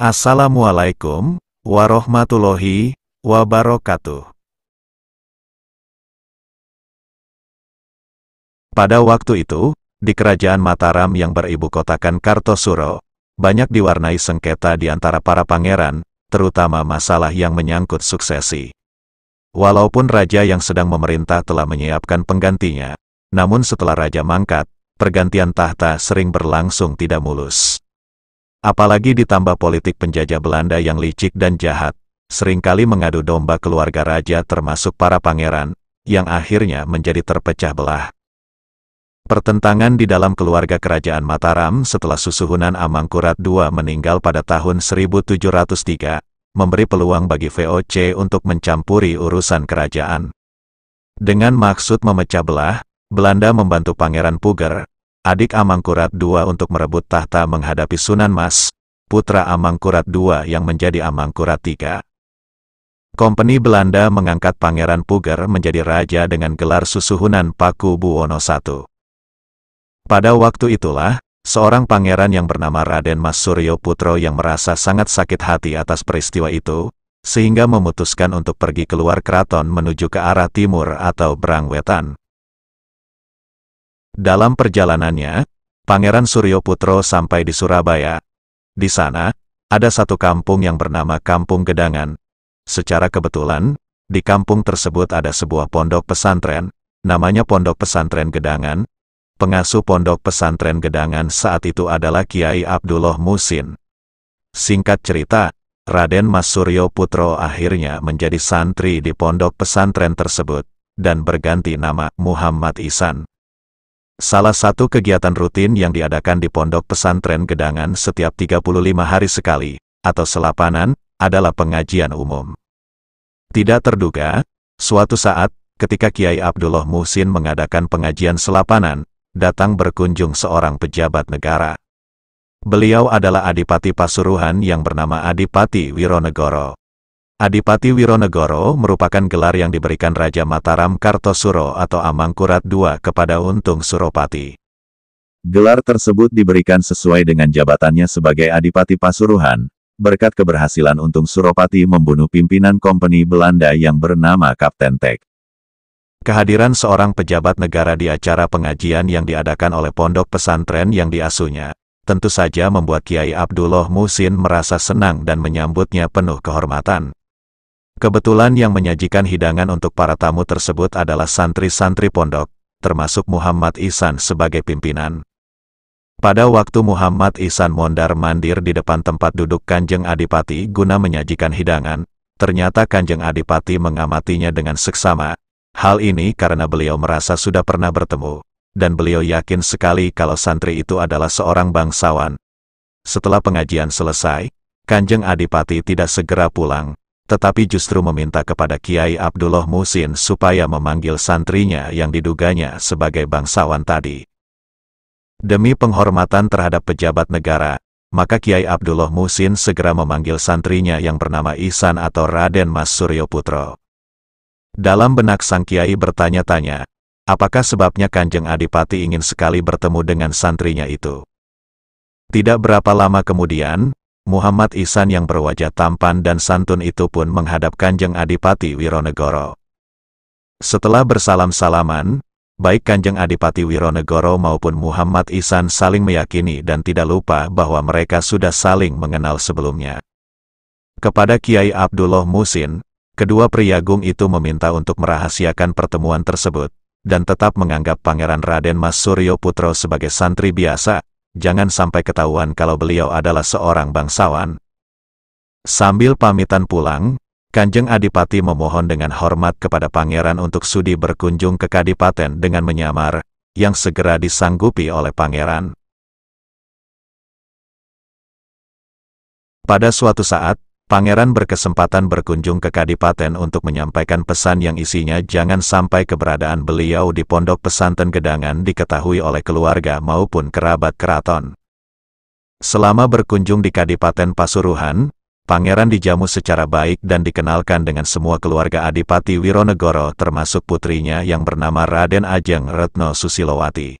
Assalamualaikum warahmatullahi wabarakatuh. Pada waktu itu, di kerajaan Mataram yang beribu kotakan Kartosuro, banyak diwarnai sengketa di antara para pangeran, terutama masalah yang menyangkut suksesi. Walaupun raja yang sedang memerintah telah menyiapkan penggantinya, namun setelah raja mangkat, pergantian tahta sering berlangsung tidak mulus. Apalagi ditambah politik penjajah Belanda yang licik dan jahat, seringkali mengadu domba keluarga raja termasuk para pangeran, yang akhirnya menjadi terpecah belah. Pertentangan di dalam keluarga kerajaan Mataram setelah susuhunan Amangkurat II meninggal pada tahun 1703, memberi peluang bagi VOC untuk mencampuri urusan kerajaan. Dengan maksud memecah belah, Belanda membantu Pangeran Puger, adik Amangkurat II untuk merebut tahta menghadapi Sunan Mas, putra Amangkurat II yang menjadi Amangkurat III. Kompeni Belanda mengangkat Pangeran Puger menjadi raja dengan gelar susuhunan Paku Buwono I. Pada waktu itulah, seorang pangeran yang bernama Raden Mas Suryo Putro yang merasa sangat sakit hati atas peristiwa itu, sehingga memutuskan untuk pergi keluar keraton menuju ke arah timur atau Berang Wetan, dalam perjalanannya, Pangeran Suryo Putro sampai di Surabaya. Di sana, ada satu kampung yang bernama Kampung Gedangan. Secara kebetulan, di kampung tersebut ada sebuah pondok pesantren, namanya Pondok Pesantren Gedangan. Pengasuh Pondok Pesantren Gedangan saat itu adalah Kiai Abdullah Musin. Singkat cerita, Raden Mas Suryo Putro akhirnya menjadi santri di pondok pesantren tersebut, dan berganti nama Muhammad Isan. Salah satu kegiatan rutin yang diadakan di Pondok Pesantren Gedangan setiap 35 hari sekali, atau selapanan, adalah pengajian umum. Tidak terduga, suatu saat, ketika Kiai Abdullah Muhsin mengadakan pengajian selapanan, datang berkunjung seorang pejabat negara. Beliau adalah Adipati Pasuruhan yang bernama Adipati Wironegoro. Adipati Wironegoro merupakan gelar yang diberikan Raja Mataram Kartosuro atau Amangkurat II kepada Untung Suropati. Gelar tersebut diberikan sesuai dengan jabatannya sebagai Adipati Pasuruhan, berkat keberhasilan Untung Suropati membunuh pimpinan kompeni Belanda yang bernama Kapten Tek. Kehadiran seorang pejabat negara di acara pengajian yang diadakan oleh pondok pesantren yang diasuhnya, tentu saja membuat Kiai Abdullah Musin merasa senang dan menyambutnya penuh kehormatan. Kebetulan yang menyajikan hidangan untuk para tamu tersebut adalah santri-santri pondok, termasuk Muhammad Ihsan sebagai pimpinan. Pada waktu Muhammad Ihsan mondar-mandir di depan tempat duduk Kanjeng Adipati guna menyajikan hidangan, ternyata Kanjeng Adipati mengamatinya dengan seksama. Hal ini karena beliau merasa sudah pernah bertemu, dan beliau yakin sekali kalau santri itu adalah seorang bangsawan. Setelah pengajian selesai, Kanjeng Adipati tidak segera pulang, tetapi justru meminta kepada Kiai Abdullah Musin supaya memanggil santrinya yang diduganya sebagai bangsawan tadi. Demi penghormatan terhadap pejabat negara, maka Kiai Abdullah Musin segera memanggil santrinya yang bernama Ihsan atau Raden Mas Suryo Putro. Dalam benak sang Kiai bertanya-tanya, apakah sebabnya Kanjeng Adipati ingin sekali bertemu dengan santrinya itu? Tidak berapa lama kemudian, Muhammad Isan yang berwajah tampan dan santun itu pun menghadap Kanjeng Adipati Wironegoro. Setelah bersalam-salaman, baik Kanjeng Adipati Wironegoro maupun Muhammad Isan saling meyakini dan tidak lupa bahwa mereka sudah saling mengenal sebelumnya. Kepada Kiai Abdullah Musin, kedua priagung itu meminta untuk merahasiakan pertemuan tersebut, dan tetap menganggap Pangeran Raden Mas Suryo Putro sebagai santri biasa, jangan sampai ketahuan kalau beliau adalah seorang bangsawan. Sambil pamitan pulang, Kanjeng Adipati memohon dengan hormat kepada pangeran untuk sudi berkunjung ke Kadipaten dengan menyamar, yang segera disanggupi oleh pangeran. Pada suatu saat, Pangeran berkesempatan berkunjung ke Kadipaten untuk menyampaikan pesan yang isinya jangan sampai keberadaan beliau di pondok pesantren Gedangan diketahui oleh keluarga maupun kerabat keraton. Selama berkunjung di Kadipaten Pasuruhan, Pangeran dijamu secara baik dan dikenalkan dengan semua keluarga Adipati Wironegoro termasuk putrinya yang bernama Raden Ajeng Retno Susilowati.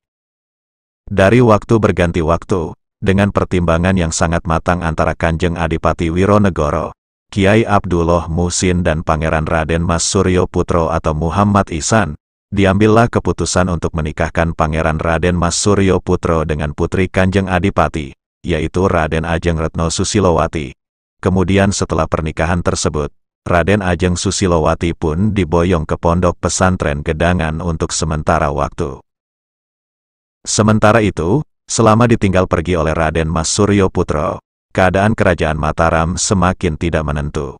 Dari waktu berganti waktu, dengan pertimbangan yang sangat matang antara Kanjeng Adipati Wironegoro, Kiai Abdullah Musin dan Pangeran Raden Mas Suryo Putro atau Muhammad Isan, diambillah keputusan untuk menikahkan Pangeran Raden Mas Suryo Putro dengan putri Kanjeng Adipati, yaitu Raden Ajeng Retno Susilowati. Kemudian setelah pernikahan tersebut, Raden Ajeng Susilowati pun diboyong ke pondok pesantren Gedangan untuk sementara waktu. Sementara itu, selama ditinggal pergi oleh Raden Mas Suryo Putro, keadaan kerajaan Mataram semakin tidak menentu.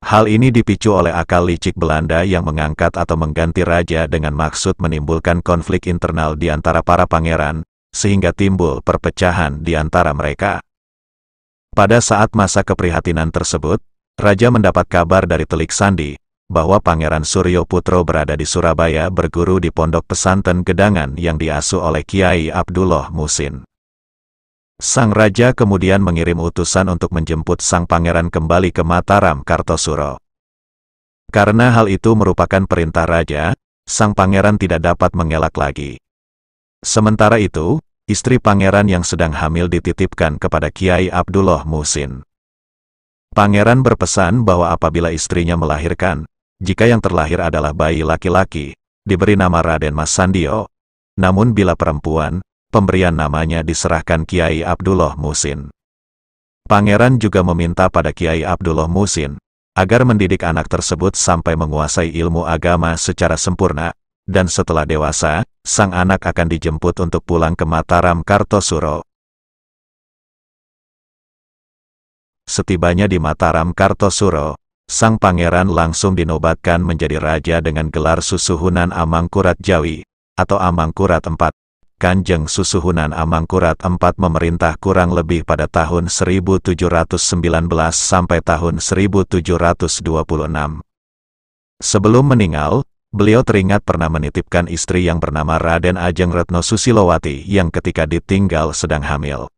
Hal ini dipicu oleh akal licik Belanda yang mengangkat atau mengganti raja dengan maksud menimbulkan konflik internal di antara para pangeran, sehingga timbul perpecahan di antara mereka. Pada saat masa keprihatinan tersebut, Raja mendapat kabar dari Telik Sandi, bahwa Pangeran Suryo Putro berada di Surabaya berguru di Pondok Pesantren Gedangan yang diasuh oleh Kiai Abdullah Musin. Sang Raja kemudian mengirim utusan untuk menjemput sang pangeran kembali ke Mataram Kartosuro. Karena hal itu merupakan perintah Raja, sang pangeran tidak dapat mengelak lagi. Sementara itu, istri pangeran yang sedang hamil dititipkan kepada Kiai Abdullah Musin. Pangeran berpesan bahwa apabila istrinya melahirkan, jika yang terlahir adalah bayi laki-laki, diberi nama Raden Mas Sandio. Namun bila perempuan, pemberian namanya diserahkan Kiai Abdullah Musin. Pangeran juga meminta pada Kiai Abdullah Musin, agar mendidik anak tersebut sampai menguasai ilmu agama secara sempurna, dan setelah dewasa, sang anak akan dijemput untuk pulang ke Mataram Kartosuro. Setibanya di Mataram Kartosuro, sang pangeran langsung dinobatkan menjadi raja dengan gelar Susuhunan Amangkurat Jawi, atau Amangkurat IV. Kanjeng Susuhunan Amangkurat IV memerintah kurang lebih pada tahun 1719 sampai tahun 1726. Sebelum meninggal, beliau teringat pernah menitipkan istri yang bernama Raden Ajeng Retno Susilowati yang ketika ditinggal sedang hamil.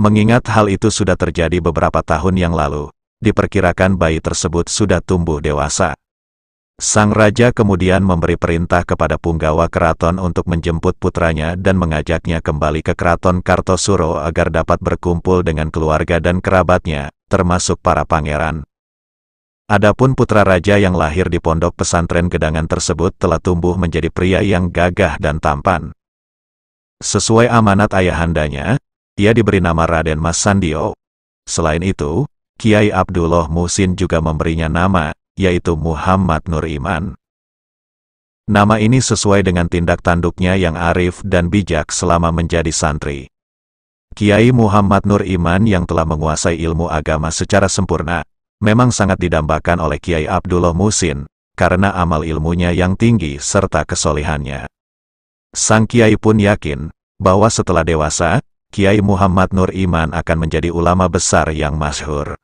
Mengingat hal itu sudah terjadi beberapa tahun yang lalu, diperkirakan bayi tersebut sudah tumbuh dewasa. Sang raja kemudian memberi perintah kepada punggawa keraton untuk menjemput putranya dan mengajaknya kembali ke keraton Kartosuro agar dapat berkumpul dengan keluarga dan kerabatnya, termasuk para pangeran. Adapun putra raja yang lahir di pondok pesantren gedangan tersebut telah tumbuh menjadi pria yang gagah dan tampan. Sesuai amanat ayahandanya, ia diberi nama Raden Mas Sandio. Selain itu, Kiai Abdullah Musin juga memberinya nama, yaitu Muhammad Nur Iman. Nama ini sesuai dengan tindak tanduknya yang arif dan bijak selama menjadi santri. Kiai Muhammad Nur Iman yang telah menguasai ilmu agama secara sempurna, memang sangat didambakan oleh Kiai Abdullah Musin, karena amal ilmunya yang tinggi serta kesolehannya. Sang Kiai pun yakin, bahwa setelah dewasa, Kiai Muhammad Nur Iman akan menjadi ulama besar yang masyhur.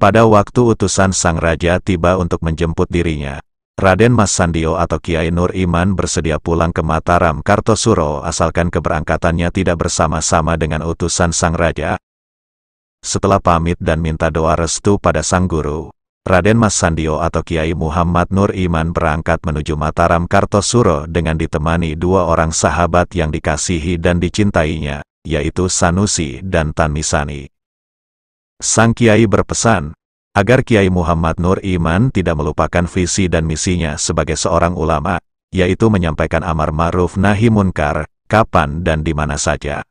Pada waktu utusan sang raja tiba untuk menjemput dirinya, Raden Mas Sandio atau Kiai Nur Iman bersedia pulang ke Mataram Kartosuro asalkan keberangkatannya tidak bersama-sama dengan utusan sang raja. Setelah pamit dan minta doa restu pada sang guru, Raden Mas Sandio atau Kiai Muhammad Nur Iman berangkat menuju Mataram Kartosuro dengan ditemani dua orang sahabat yang dikasihi dan dicintainya, yaitu Sanusi dan Tanmisani. Sang Kiai berpesan, agar Kiai Muhammad Nur Iman tidak melupakan visi dan misinya sebagai seorang ulama, yaitu menyampaikan amar ma'ruf nahi munkar, kapan dan di mana saja.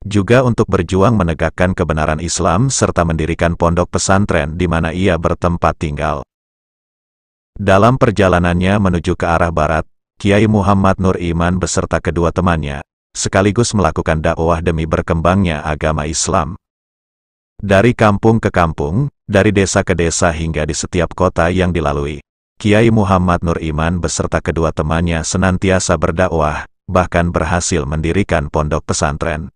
Juga untuk berjuang menegakkan kebenaran Islam serta mendirikan pondok pesantren di mana ia bertempat tinggal. Dalam perjalanannya menuju ke arah barat, Kiai Muhammad Nur Iman beserta kedua temannya, sekaligus melakukan dakwah demi berkembangnya agama Islam. Dari kampung ke kampung, dari desa ke desa hingga di setiap kota yang dilalui, Kiai Muhammad Nur Iman beserta kedua temannya senantiasa berdakwah, bahkan berhasil mendirikan pondok pesantren.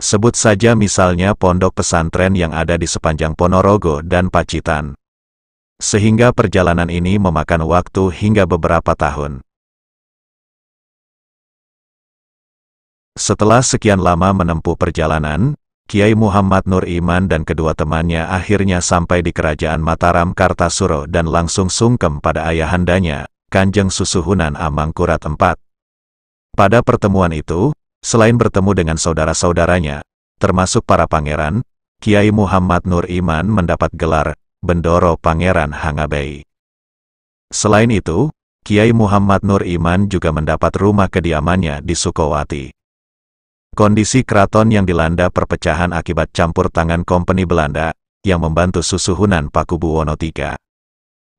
Sebut saja misalnya pondok pesantren yang ada di sepanjang Ponorogo dan Pacitan. Sehingga perjalanan ini memakan waktu hingga beberapa tahun. Setelah sekian lama menempuh perjalanan, Kiai Muhammad Nur Iman dan kedua temannya akhirnya sampai di kerajaan Mataram Kartasuro dan langsung sungkem pada ayahandanya, Kanjeng Susuhunan Amangkurat IV. Pada pertemuan itu, selain bertemu dengan saudara-saudaranya, termasuk para pangeran, Kiai Muhammad Nur Iman mendapat gelar Bendoro Pangeran Hangabei. Selain itu, Kiai Muhammad Nur Iman juga mendapat rumah kediamannya di Sukowati. Kondisi keraton yang dilanda perpecahan akibat campur tangan kompeni Belanda, yang membantu susuhunan Pakubuwono III.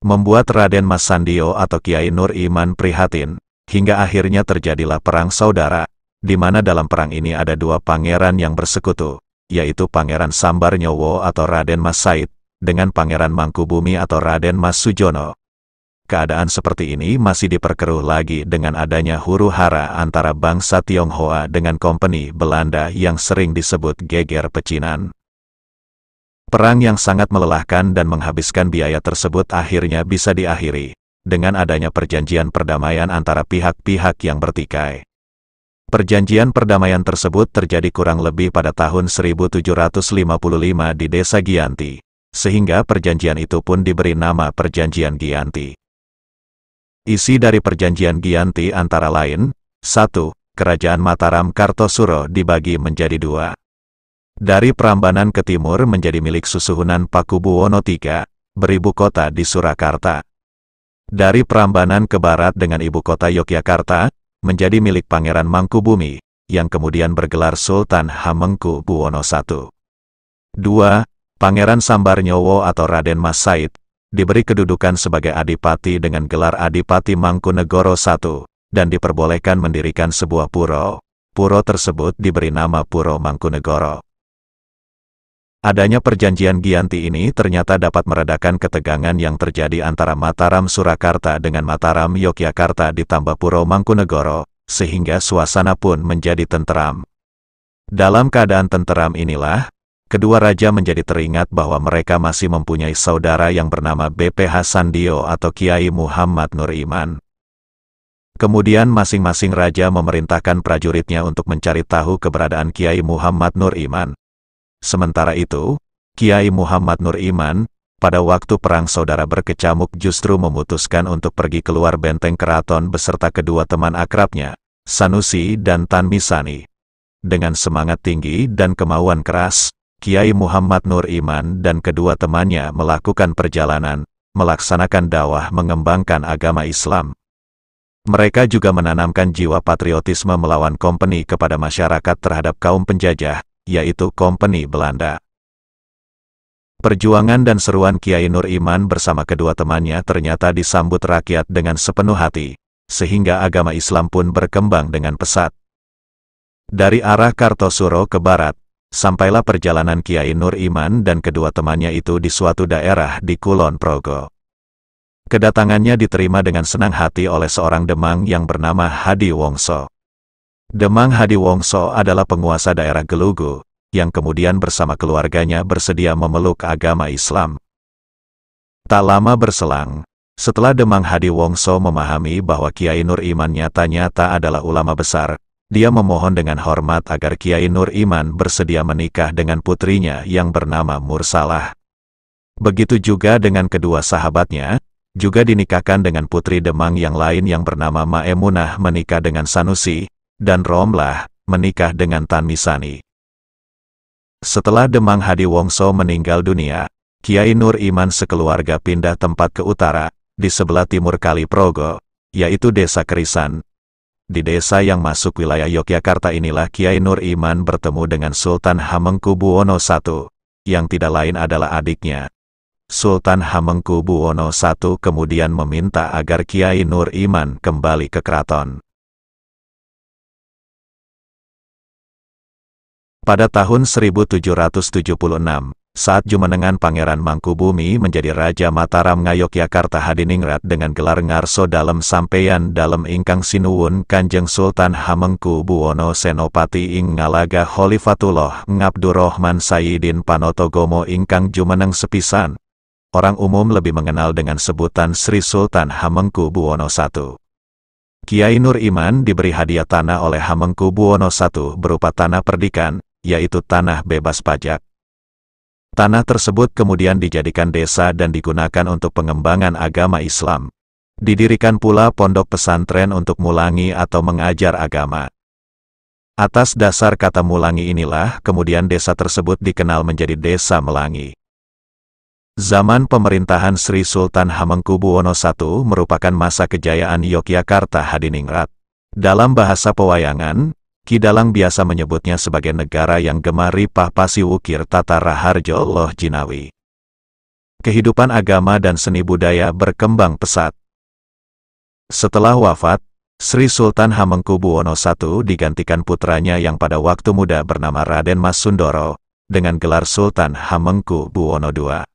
Membuat Raden Mas Sandio atau Kiai Nur Iman prihatin, hingga akhirnya terjadilah Perang Saudara, di mana dalam perang ini ada dua pangeran yang bersekutu, yaitu Pangeran Sambar Nyowo atau Raden Mas Said, dengan Pangeran Mangkubumi atau Raden Mas Sujono, keadaan seperti ini masih diperkeruh lagi dengan adanya huru-hara antara bangsa Tionghoa dengan kompeni Belanda yang sering disebut geger pecinan. Perang yang sangat melelahkan dan menghabiskan biaya tersebut akhirnya bisa diakhiri, dengan adanya perjanjian perdamaian antara pihak-pihak yang bertikai. Perjanjian perdamaian tersebut terjadi kurang lebih pada tahun 1755 di Desa Gianti, sehingga perjanjian itu pun diberi nama Perjanjian Gianti. Isi dari perjanjian Giyanti antara lain, 1. Kerajaan Mataram Kartosuro dibagi menjadi dua. Dari Prambanan ke timur menjadi milik Susuhunan Pakubuwono III, beribu kota di Surakarta. Dari Prambanan ke barat dengan ibu kota Yogyakarta, menjadi milik Pangeran Mangkubumi, yang kemudian bergelar Sultan Hamengku Buwono I. 2. Pangeran Sambar Nyowo atau Raden Mas Said, diberi kedudukan sebagai adipati dengan gelar Adipati Mangkunegoro I, dan diperbolehkan mendirikan sebuah puro. Puro tersebut diberi nama Puro Mangkunegoro. Adanya perjanjian Giyanti ini ternyata dapat meredakan ketegangan yang terjadi antara Mataram Surakarta dengan Mataram Yogyakarta ditambah Puro Mangkunegoro, sehingga suasana pun menjadi tenteram. Dalam keadaan tenteram inilah, kedua raja menjadi teringat bahwa mereka masih mempunyai saudara yang bernama BP Hasan Dio atau Kiai Muhammad Nur Iman. Kemudian masing-masing raja memerintahkan prajuritnya untuk mencari tahu keberadaan Kiai Muhammad Nur Iman. Sementara itu, Kiai Muhammad Nur Iman, pada waktu perang saudara berkecamuk justru memutuskan untuk pergi keluar benteng keraton beserta kedua teman akrabnya, Sanusi dan Tan Misani Dengan semangat tinggi dan kemauan keras, Kiai Muhammad Nur Iman dan kedua temannya melakukan perjalanan, melaksanakan dakwah mengembangkan agama Islam. Mereka juga menanamkan jiwa patriotisme melawan kompeni kepada masyarakat terhadap kaum penjajah, yaitu kompeni Belanda. Perjuangan dan seruan Kiai Nur Iman bersama kedua temannya ternyata disambut rakyat dengan sepenuh hati, sehingga agama Islam pun berkembang dengan pesat. Dari arah Kartosuro ke barat, Sampailah perjalanan Kiai Nur Iman dan kedua temannya itu di suatu daerah di Kulon Progo. Kedatangannya diterima dengan senang hati oleh seorang Demang yang bernama Hadi Wongso. Demang Hadi Wongso adalah penguasa daerah Gelugu, yang kemudian bersama keluarganya bersedia memeluk agama Islam. Tak lama berselang, setelah Demang Hadi Wongso memahami bahwa Kiai Nur Iman nyata-nyata adalah ulama besar, dia memohon dengan hormat agar Kiai Nur Iman bersedia menikah dengan putrinya yang bernama Mursalah. Begitu juga dengan kedua sahabatnya, juga dinikahkan dengan putri Demang yang lain yang bernama Maemunah menikah dengan Sanusi, dan Romlah menikah dengan Tanmisani. Setelah Demang Hadi Wongso meninggal dunia, Kiai Nur Iman sekeluarga pindah tempat ke utara, di sebelah timur Kali Progo, yaitu Desa Kerisan, di desa yang masuk wilayah Yogyakarta inilah Kiai Nur Iman bertemu dengan Sultan Hamengkubuwono I, yang tidak lain adalah adiknya. Sultan Hamengkubuwono I kemudian meminta agar Kiai Nur Iman kembali ke keraton. Pada tahun 1776, saat jumenengan Pangeran Mangkubumi menjadi Raja Mataram Ngayogyakarta Hadiningrat dengan gelar Ngarso Dalem Sampeyan Dalem Ingkang Sinuwun Kanjeng Sultan Hamengku Buwono Senopati Ing Ngalaga Holifatullah Ngabdurrahman Sayyidin Panotogomo Ingkang Jumeneng Sepisan. Orang umum lebih mengenal dengan sebutan Sri Sultan Hamengku Buwono I. Kiai Nur Iman diberi hadiah tanah oleh Hamengku Buwono I berupa tanah perdikan, yaitu tanah bebas pajak Tanah tersebut kemudian dijadikan desa dan digunakan untuk pengembangan agama Islam. Didirikan pula pondok pesantren untuk mulangi atau mengajar agama. Atas dasar kata mulangi inilah, kemudian desa tersebut dikenal menjadi desa melangi. Zaman pemerintahan Sri Sultan Hamengkubuwono I merupakan masa kejayaan Yogyakarta Hadiningrat. Dalam bahasa pewayangan, Kidalang biasa menyebutnya sebagai negara yang gemari pasi wukir tata raharjo loh jinawi. Kehidupan agama dan seni budaya berkembang pesat. Setelah wafat, Sri Sultan Hamengku Buwono I digantikan putranya yang pada waktu muda bernama Raden Mas Sundoro, dengan gelar Sultan Hamengku Buwono II.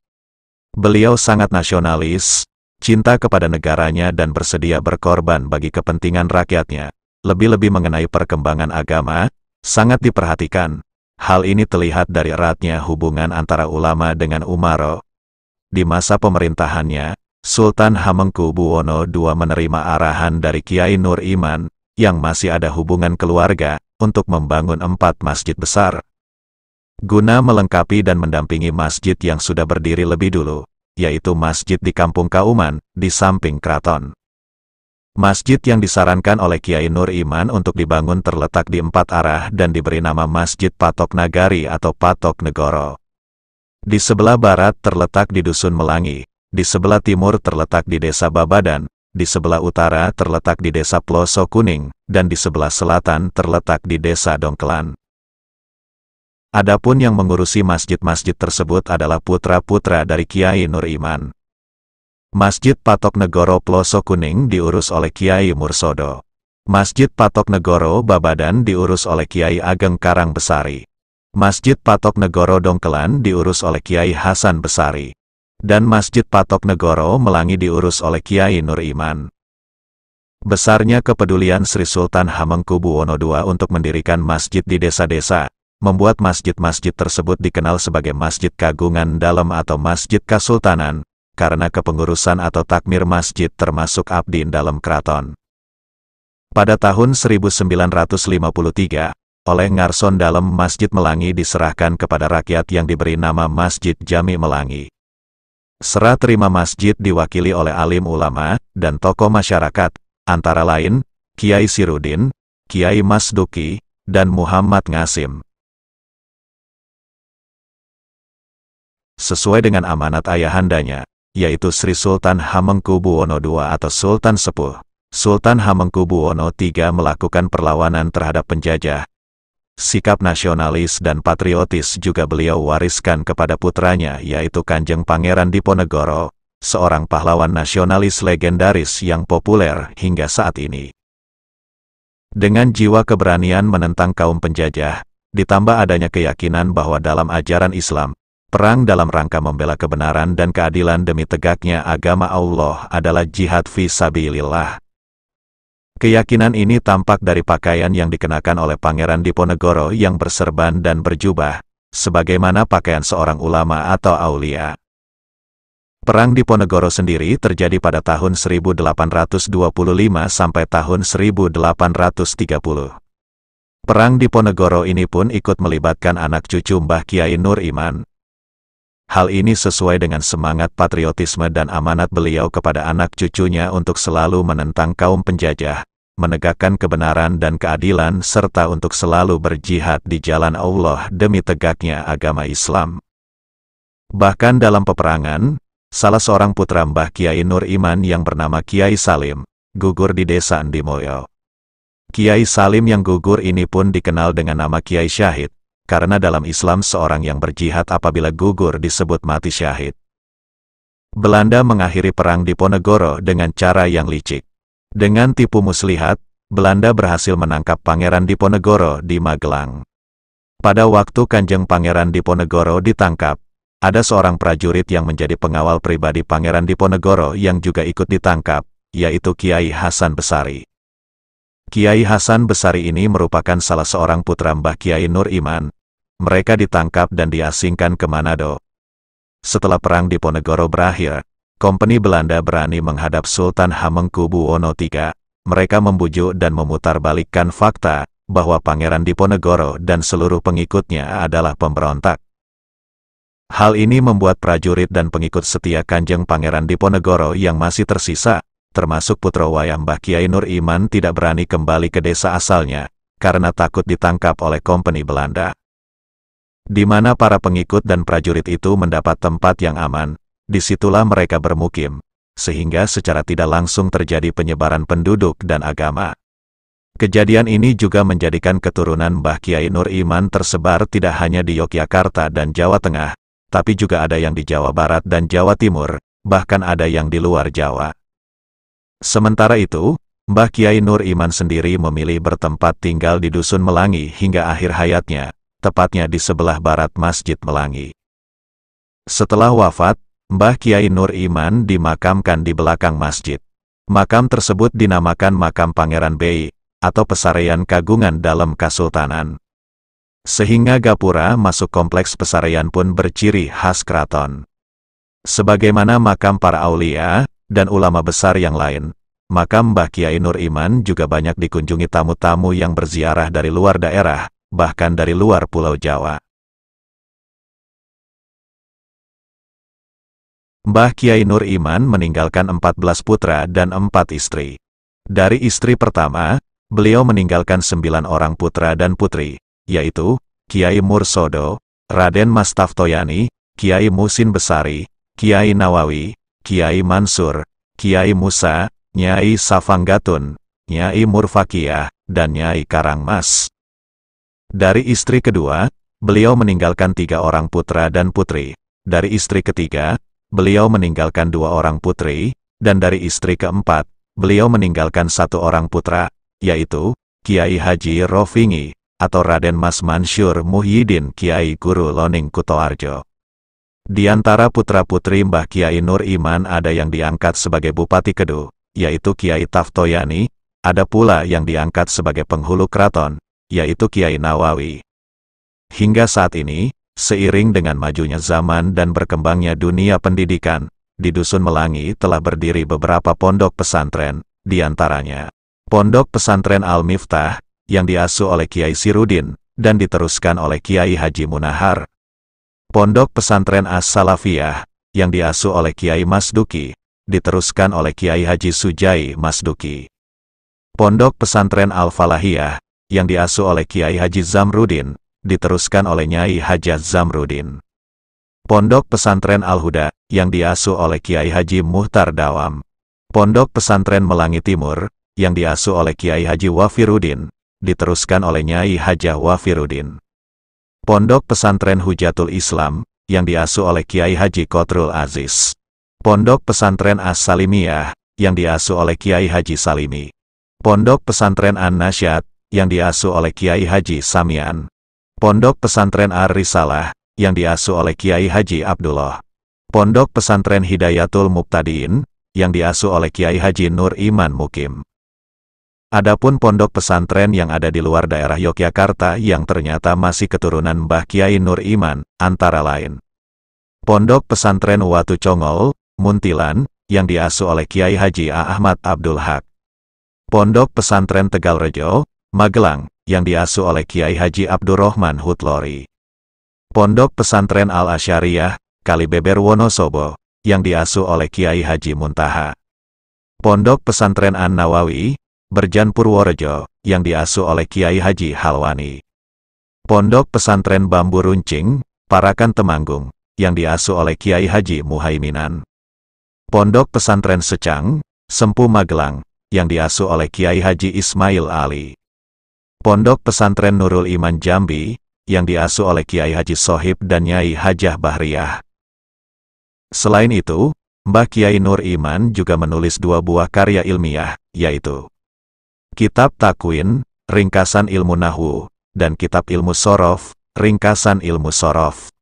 Beliau sangat nasionalis, cinta kepada negaranya dan bersedia berkorban bagi kepentingan rakyatnya lebih-lebih mengenai perkembangan agama, sangat diperhatikan. Hal ini terlihat dari eratnya hubungan antara ulama dengan umaro. Di masa pemerintahannya, Sultan Hamengku Buwono II menerima arahan dari Kiai Nur Iman, yang masih ada hubungan keluarga, untuk membangun empat masjid besar. Guna melengkapi dan mendampingi masjid yang sudah berdiri lebih dulu, yaitu masjid di Kampung Kauman, di samping Kraton. Masjid yang disarankan oleh Kiai Nur Iman untuk dibangun terletak di empat arah dan diberi nama Masjid Patok Nagari atau Patok Negoro. Di sebelah barat terletak di Dusun Melangi, di sebelah timur terletak di Desa Babadan, di sebelah utara terletak di Desa Ploso Kuning, dan di sebelah selatan terletak di Desa Dongkelan. Adapun yang mengurusi masjid-masjid tersebut adalah putra-putra dari Kiai Nur Iman. Masjid Patok Negoro Ploso Kuning diurus oleh Kiai Mursodo. Masjid Patok Negoro Babadan diurus oleh Kiai Ageng Karang Besari. Masjid Patok Negoro Dongkelan diurus oleh Kiai Hasan Besari. Dan Masjid Patok Negoro Melangi diurus oleh Kiai Nur Iman. Besarnya kepedulian Sri Sultan Hamengkubuwono II untuk mendirikan masjid di desa-desa, membuat masjid-masjid tersebut dikenal sebagai Masjid Kagungan Dalam atau Masjid Kasultanan, karena kepengurusan atau takmir masjid termasuk abdin dalam keraton. Pada tahun 1953, oleh Ngarson dalam Masjid Melangi diserahkan kepada rakyat yang diberi nama Masjid Jami Melangi. Serah terima masjid diwakili oleh alim ulama dan tokoh masyarakat, antara lain Kiai Sirudin, Kiai Masduki, dan Muhammad Ngasim. Sesuai dengan amanat ayahandanya, yaitu Sri Sultan Hamengkubuwono II atau Sultan Sepuh. Sultan Hamengkubuwono III melakukan perlawanan terhadap penjajah. Sikap nasionalis dan patriotis juga beliau wariskan kepada putranya yaitu Kanjeng Pangeran Diponegoro, seorang pahlawan nasionalis legendaris yang populer hingga saat ini. Dengan jiwa keberanian menentang kaum penjajah, ditambah adanya keyakinan bahwa dalam ajaran Islam, Perang dalam rangka membela kebenaran dan keadilan demi tegaknya agama Allah adalah jihad fi sabilillah. Keyakinan ini tampak dari pakaian yang dikenakan oleh Pangeran Diponegoro yang berserban dan berjubah, sebagaimana pakaian seorang ulama atau aulia. Perang Diponegoro sendiri terjadi pada tahun 1825 sampai tahun 1830. Perang Diponegoro ini pun ikut melibatkan anak cucu Mbah Kiai Nur Iman, Hal ini sesuai dengan semangat patriotisme dan amanat beliau kepada anak cucunya untuk selalu menentang kaum penjajah, menegakkan kebenaran dan keadilan serta untuk selalu berjihad di jalan Allah demi tegaknya agama Islam. Bahkan dalam peperangan, salah seorang putra Mbah Kiai Nur Iman yang bernama Kiai Salim, gugur di desa Andimoyo. Kiai Salim yang gugur ini pun dikenal dengan nama Kiai Syahid, karena dalam Islam seorang yang berjihad apabila gugur disebut mati syahid. Belanda mengakhiri perang di Ponegoro dengan cara yang licik. Dengan tipu muslihat, Belanda berhasil menangkap Pangeran Diponegoro di Magelang. Pada waktu Kanjeng Pangeran Diponegoro ditangkap, ada seorang prajurit yang menjadi pengawal pribadi Pangeran Diponegoro yang juga ikut ditangkap, yaitu Kiai Hasan Besari. Kiai Hasan Besari ini merupakan salah seorang putra Mbah Kiai Nur Iman, mereka ditangkap dan diasingkan ke Manado. Setelah perang di Ponegoro berakhir, kompeni Belanda berani menghadap Sultan Hamengkubuwono III. Mereka membujuk dan memutarbalikkan fakta bahwa Pangeran Diponegoro dan seluruh pengikutnya adalah pemberontak. Hal ini membuat prajurit dan pengikut setia Kanjeng Pangeran Diponegoro yang masih tersisa, termasuk putra wayang Mbah Kiai Nur Iman tidak berani kembali ke desa asalnya, karena takut ditangkap oleh kompeni Belanda di mana para pengikut dan prajurit itu mendapat tempat yang aman, disitulah mereka bermukim, sehingga secara tidak langsung terjadi penyebaran penduduk dan agama. Kejadian ini juga menjadikan keturunan Mbah Kiai Nur Iman tersebar tidak hanya di Yogyakarta dan Jawa Tengah, tapi juga ada yang di Jawa Barat dan Jawa Timur, bahkan ada yang di luar Jawa. Sementara itu, Mbah Kiai Nur Iman sendiri memilih bertempat tinggal di Dusun Melangi hingga akhir hayatnya, tepatnya di sebelah barat Masjid Melangi. Setelah wafat, Mbah Kiai Nur Iman dimakamkan di belakang masjid. Makam tersebut dinamakan Makam Pangeran Bei, atau Pesarean Kagungan dalam Kasultanan. Sehingga Gapura masuk kompleks pesarean pun berciri khas keraton. Sebagaimana makam para aulia dan ulama besar yang lain, makam Mbah Kiai Nur Iman juga banyak dikunjungi tamu-tamu yang berziarah dari luar daerah, bahkan dari luar Pulau Jawa. Mbah Kiai Nur Iman meninggalkan 14 putra dan 4 istri. Dari istri pertama, beliau meninggalkan 9 orang putra dan putri, yaitu Kiai Mursodo, Raden Mastaftoyani, Kiai Musin Besari, Kiai Nawawi, Kiai Mansur, Kiai Musa, Nyai Safanggatun, Nyai Murfakiyah, dan Nyai Karangmas. Dari istri kedua, beliau meninggalkan tiga orang putra dan putri. Dari istri ketiga, beliau meninggalkan dua orang putri, dan dari istri keempat, beliau meninggalkan satu orang putra, yaitu Kiai Haji Rofingi, atau Raden Mas Mansur Muhyiddin Kiai Guru Loning Kutoarjo. Di antara putra-putri Mbah Kiai Nur Iman ada yang diangkat sebagai Bupati Kedu, yaitu Kiai Taftoyani, ada pula yang diangkat sebagai penghulu keraton, yaitu Kiai Nawawi. Hingga saat ini, seiring dengan majunya zaman dan berkembangnya dunia pendidikan, di Dusun Melangi telah berdiri beberapa pondok pesantren, di antaranya Pondok Pesantren Al-Miftah, yang diasuh oleh Kiai Sirudin, dan diteruskan oleh Kiai Haji Munahar. Pondok Pesantren As-Salafiyah, yang diasuh oleh Kiai Masduki, diteruskan oleh Kiai Haji Sujai Masduki. Pondok Pesantren Al-Falahiyah, yang diasuh oleh Kiai Haji Zamrudin, diteruskan oleh Nyai Haji Zamrudin. Pondok Pesantren Al-Huda, yang diasuh oleh Kiai Haji Muhtar Dawam. Pondok Pesantren Melangi Timur, yang diasuh oleh Kiai Haji Wafirudin, diteruskan oleh Nyai Haji Wafirudin. Pondok Pesantren Hujatul Islam, yang diasuh oleh Kiai Haji Kotrul Aziz. Pondok Pesantren As-Salimiyah, yang diasuh oleh Kiai Haji Salimi. Pondok Pesantren An-Nasyad, yang diasuh oleh Kiai Haji Samian. Pondok Pesantren Ar-Risalah, yang diasuh oleh Kiai Haji Abdullah. Pondok Pesantren Hidayatul Mubtadiin, yang diasuh oleh Kiai Haji Nur Iman Mukim. Adapun pondok pesantren yang ada di luar daerah Yogyakarta yang ternyata masih keturunan Mbah Kiai Nur Iman, antara lain. Pondok pesantren Watu Congol, Muntilan, yang diasuh oleh Kiai Haji A. Ahmad Abdul Haq. Pondok pesantren Tegal Rejo, Magelang, yang diasuh oleh Kiai Haji Abdurrahman Hutlori. Pondok Pesantren al Ashariah, Kalibeber Wonosobo, yang diasuh oleh Kiai Haji Muntaha. Pondok Pesantren An-Nawawi, Berjan Purworejo, yang diasuh oleh Kiai Haji Halwani. Pondok Pesantren Bambu Runcing, Parakan Temanggung, yang diasuh oleh Kiai Haji Muhaiminan. Pondok Pesantren Secang, Sempu Magelang, yang diasuh oleh Kiai Haji Ismail Ali. Pondok Pesantren Nurul Iman Jambi, yang diasuh oleh Kiai Haji Sohib dan Nyai Hajah Bahriyah. Selain itu, Mbah Kiai Nur Iman juga menulis dua buah karya ilmiah, yaitu Kitab Takwin, Ringkasan Ilmu Nahu, dan Kitab Ilmu Sorof, Ringkasan Ilmu Sorof.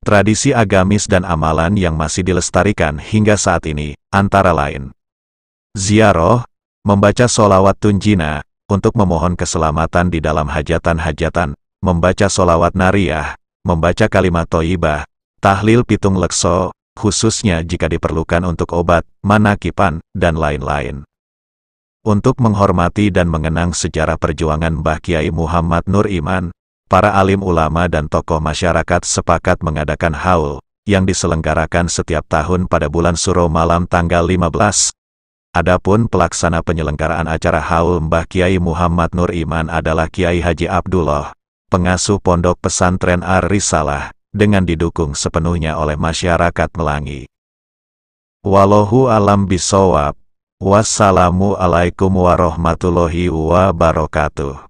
Tradisi agamis dan amalan yang masih dilestarikan hingga saat ini, antara lain Ziaroh, membaca solawat tunjina, untuk memohon keselamatan di dalam hajatan-hajatan, membaca solawat nariyah, membaca kalimat toibah, tahlil pitung lekso, khususnya jika diperlukan untuk obat, manakipan, dan lain-lain. Untuk menghormati dan mengenang sejarah perjuangan Mbah Kiai Muhammad Nur Iman, para alim ulama dan tokoh masyarakat sepakat mengadakan haul, yang diselenggarakan setiap tahun pada bulan Suro malam tanggal 15, Adapun pelaksana penyelenggaraan acara haul Mbah Kiai Muhammad Nur Iman adalah Kiai Haji Abdullah, pengasuh pondok pesantren Ar-Risalah, dengan didukung sepenuhnya oleh masyarakat Melangi. Walohu alam bisawab. Wassalamu alaikum warahmatullahi wabarakatuh.